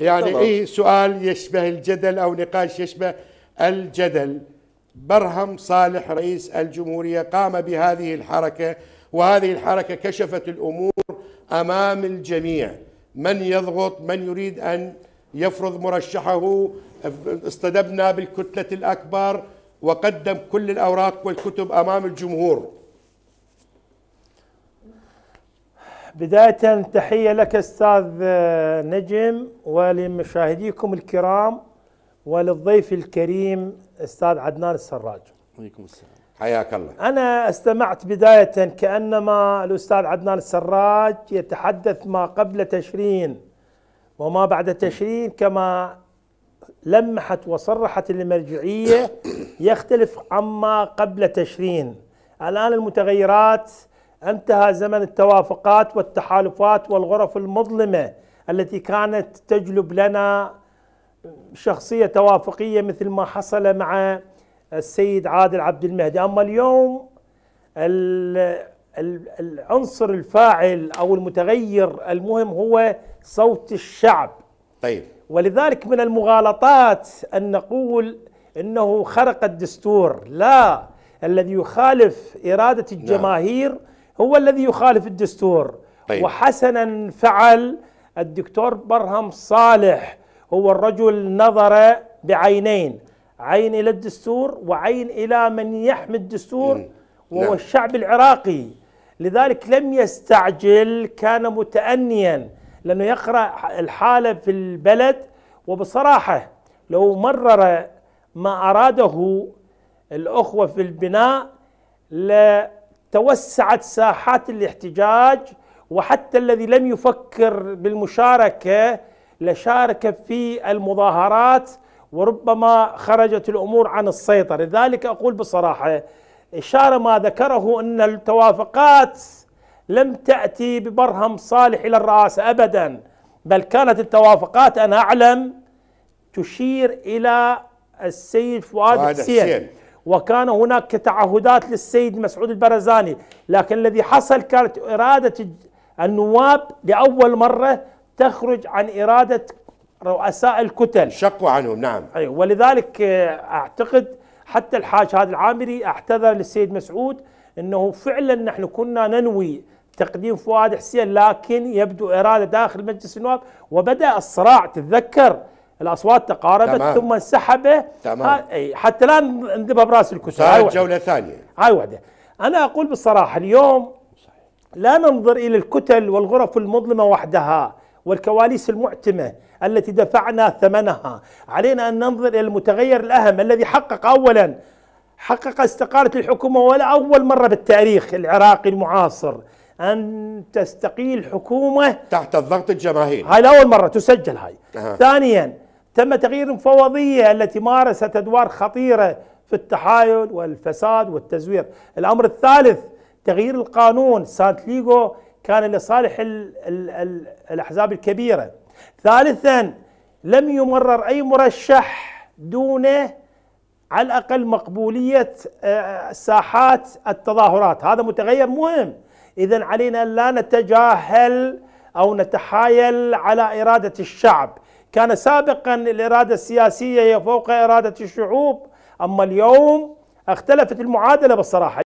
يعني اي سؤال يشبه الجدل او نقاش يشبه الجدل برهم صالح رئيس الجمهوريه قام بهذه الحركه وهذه الحركه كشفت الامور امام الجميع من يضغط من يريد ان يفرض مرشحه اصطدمنا بالكتله الاكبر وقدم كل الاوراق والكتب امام الجمهور بداية تحية لك أستاذ آه، نجم ولمشاهديكم الكرام وللضيف الكريم أستاذ عدنان السراج عليكم السلام حياك الله أنا استمعت بداية كأنما الأستاذ عدنان السراج يتحدث ما قبل تشرين وما بعد تشرين كما لمحت وصرحت المرجعية يختلف عما قبل تشرين الآن المتغيرات انتهى زمن التوافقات والتحالفات والغرف المظلمه التي كانت تجلب لنا شخصيه توافقيه مثل ما حصل مع السيد عادل عبد المهدي اما اليوم العنصر الفاعل او المتغير المهم هو صوت الشعب طيب ولذلك من المغالطات ان نقول انه خرق الدستور لا الذي يخالف اراده نعم. الجماهير نعم. هو الذي يخالف الدستور طيب. وحسنا فعل الدكتور برهم صالح هو الرجل نظر بعينين عين إلى الدستور وعين إلى من يحمي الدستور وهو نعم. الشعب العراقي لذلك لم يستعجل كان متأنيا لأنه يقرأ الحالة في البلد وبصراحة لو مرر ما أراده الأخوة في البناء لا توسعت ساحات الاحتجاج وحتى الذي لم يفكر بالمشاركه لشارك في المظاهرات وربما خرجت الامور عن السيطره، لذلك اقول بصراحه اشاره ما ذكره ان التوافقات لم تاتي ببرهم صالح الى الرئاسه ابدا، بل كانت التوافقات انا اعلم تشير الى السيد فؤاد حسين وكان هناك تعهدات للسيد مسعود البرزاني لكن الذي حصل كانت إرادة النواب لأول مرة تخرج عن إرادة رؤساء الكتل شقوا عنهم نعم أيوة ولذلك آه، أعتقد حتى الحاج هذا العامري اعتذر للسيد مسعود أنه فعلا نحن كنا ننوي تقديم فؤاد حسين لكن يبدو إرادة داخل مجلس النواب وبدأ الصراع تتذكر الاصوات تقاربت تمام. ثم انسحب تمام. حتى لا نذبها براس الكتاب هاي جوله ثانيه هاي وحده انا اقول بالصراحه اليوم لا ننظر الى الكتل والغرف المظلمه وحدها والكواليس المعتمه التي دفعنا ثمنها علينا ان ننظر الى المتغير الاهم الذي حقق اولا حقق استقاله الحكومه ولا اول مره بالتاريخ العراقي المعاصر ان تستقيل حكومه تحت الضغط الجماهيري هاي لاول مره تسجل هاي أه. ثانيا تم تغيير المفوضية التي مارست أدوار خطيرة في التحايل والفساد والتزوير الأمر الثالث تغيير القانون سانت ليغو كان لصالح الـ الـ الـ الأحزاب الكبيرة ثالثا لم يمرر أي مرشح دون على الأقل مقبولية آه، ساحات التظاهرات هذا متغير مهم إذا علينا أن لا نتجاهل أو نتحايل على إرادة الشعب كان سابقا الإرادة السياسية هي فوق إرادة الشعوب أما اليوم اختلفت المعادلة بالصراحة